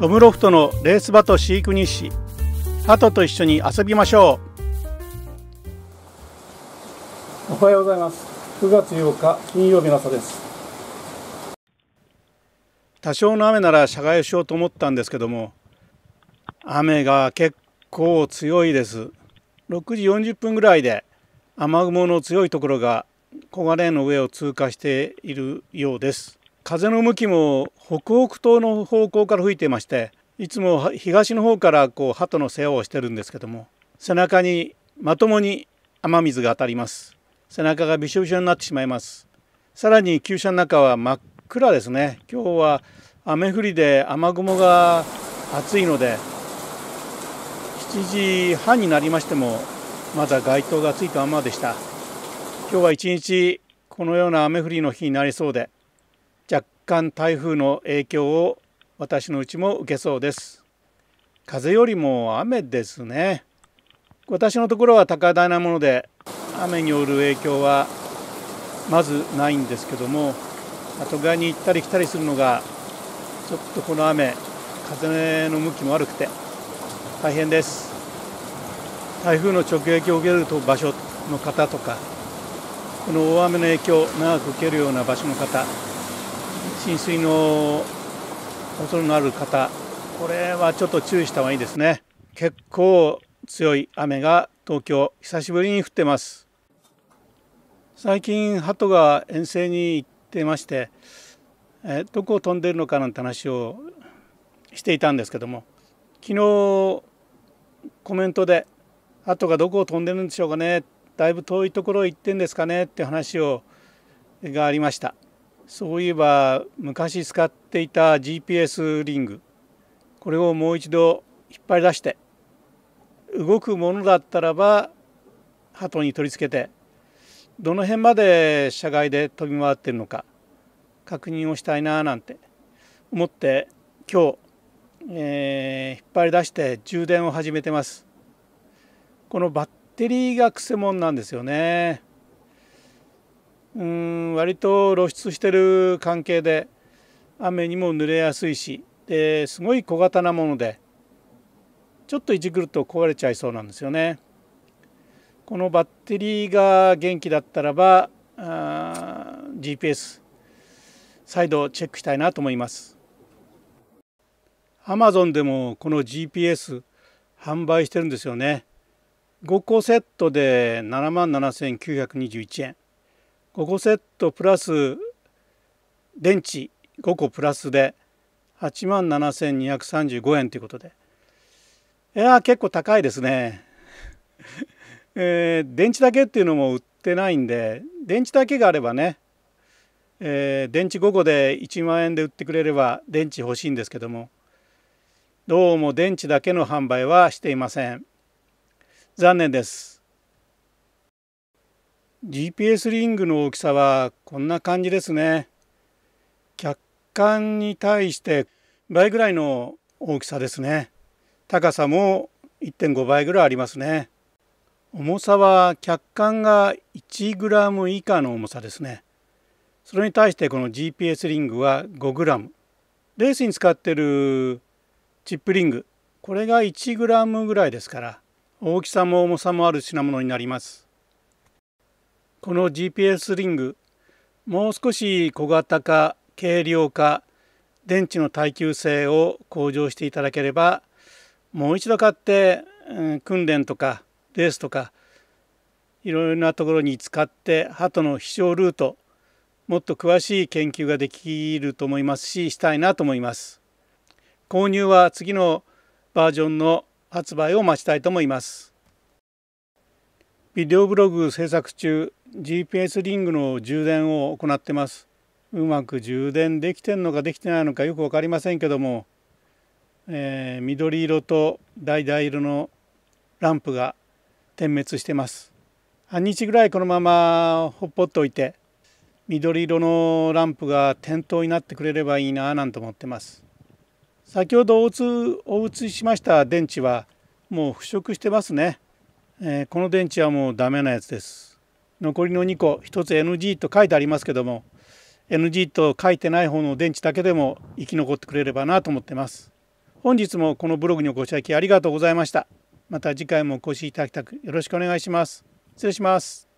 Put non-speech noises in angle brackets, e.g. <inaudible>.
トムロフトのレース場と飼育日誌ハトと一緒に遊びましょうおはようございます9月8日金曜日の朝です多少の雨なら社外をしようと思ったんですけども雨が結構強いです6時40分ぐらいで雨雲の強いところが小金井の上を通過しているようです風の向きも北北東の方向から吹いていましていつも東の方からこう鳩の世話をしてるんですけども背中にまともに雨水が当たります背中がびしょびしょになってしまいますさらに厩舎の中は真っ暗ですね今日は雨降りで雨雲が暑いので7時半になりましてもまだ街灯がついたままでした今日は一日このような雨降りの日になりそうで間台風の影響を私のうちも受けそうです風よりも雨ですね私のところは高台なもので雨による影響はまずないんですけども都側に行ったり来たりするのがちょっとこの雨風の向きも悪くて大変です台風の直撃を受けると場所の方とかこの大雨の影響を長く受けるような場所の方浸水の恐れのある方これはちょっと注意した方がいいですね結構強い雨が東京久しぶりに降ってます最近鳩が遠征に行ってましてえどこを飛んでるのかなんて話をしていたんですけども昨日コメントで「鳩がどこを飛んでるんでしょうかねだいぶ遠いところへ行ってんですかね」って話をがありましたそういえば昔使っていた GPS リングこれをもう一度引っ張り出して動くものだったらば鳩に取り付けてどの辺まで車外で飛び回ってるのか確認をしたいななんて思って今日、えー、引っ張り出して充電を始めてますこのバッテリーがくせもんなんですよねうん割と露出してる関係で雨にも濡れやすいしですごい小型なものでちょっといじくると壊れちゃいそうなんですよね。このバッテリーが元気だったらば GPS 再度チェックしたいなと思います。アマゾンでもこの GPS 販売してるんですよね。5個セットで77,921円。5個セットプラス電池5個プラスで8万7235円ということでいや結構高いですね <laughs> えー、電池だけっていうのも売ってないんで電池だけがあればね、えー、電池5個で1万円で売ってくれれば電池欲しいんですけどもどうも電池だけの販売はしていません残念です GPS リングの大きさはこんな感じですね。客観に対して倍ぐらいの大きさですね。高さも1.5倍ぐらいありますね。重さは客観が 1g 以下の重さですね。それに対してこの GPS リングは 5g。レースに使ってるチップリングこれが 1g ぐらいですから大きさも重さもある品物になります。この GPS リングもう少し小型化軽量化電池の耐久性を向上していただければもう一度買って、うん、訓練とかレースとかいろいろなところに使って鳩の飛翔ルートもっと詳しい研究ができると思いますししたいなと思います。購入は次のバージョンの発売を待ちたいと思います。ビデオブログ制作中 GPS リングの充電を行ってますうまく充電できてんのかできてないのかよく分かりませんけども、えー、緑色と橙色のランプが点滅してます半日ぐらいこのままほっぽっておいて緑色のランプが点灯になってくれればいいななんて思ってます先ほどお写しました電池はもう腐食してますねえー、この電池はもうダメなやつです残りの2個1つ NG と書いてありますけども NG と書いてない方の電池だけでも生き残ってくれればなと思ってます本日もこのブログにご指摘ありがとうございましたまた次回もお越しいただきたくよろしくお願いします失礼します